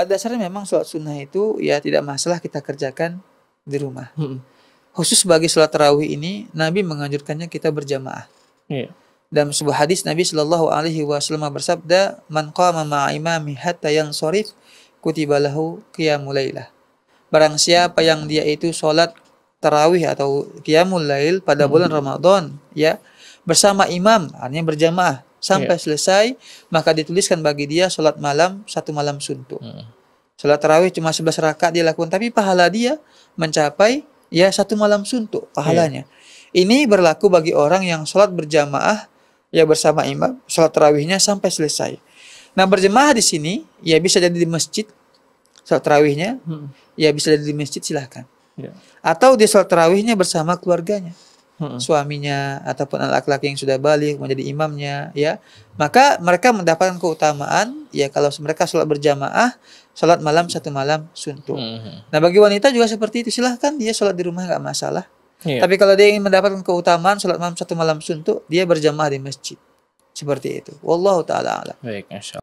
pada dasarnya memang sholat sunnah itu ya tidak masalah kita kerjakan di rumah. Hmm. Khusus bagi sholat tarawih ini, Nabi menganjurkannya kita berjamaah. Yeah. dan sebuah hadis Nabi Shallallahu Alaihi Wasallam bersabda, "Man qama imami hatta yang sorif, kutibalahu kiamulailah. Barangsiapa Barang siapa yang dia itu sholat tarawih atau kiamulail lail pada bulan hmm. Ramadan, ya, bersama imam, artinya berjamaah, sampai yeah. selesai maka dituliskan bagi dia sholat malam satu malam suntuk. Hmm. Sholat tarawih cuma 11 rakaat dia lakukan tapi pahala dia mencapai ya satu malam suntuk pahalanya. Yeah. Ini berlaku bagi orang yang sholat berjamaah ya bersama imam sholat tarawihnya sampai selesai. Nah berjamaah di sini ya bisa jadi di masjid sholat tarawihnya hmm. ya bisa jadi di masjid silahkan. Yeah. Atau di sholat tarawihnya bersama keluarganya hmm. suaminya ataupun anak laki-laki yang sudah balik menjadi imamnya ya maka mereka mendapatkan keutamaan ya kalau mereka sholat berjamaah sholat malam satu malam suntuk hmm. nah bagi wanita juga seperti itu silahkan dia sholat di rumah nggak masalah yeah. tapi kalau dia ingin mendapatkan keutamaan sholat malam satu malam suntuk dia berjamaah di masjid seperti itu wallahu taala alam baik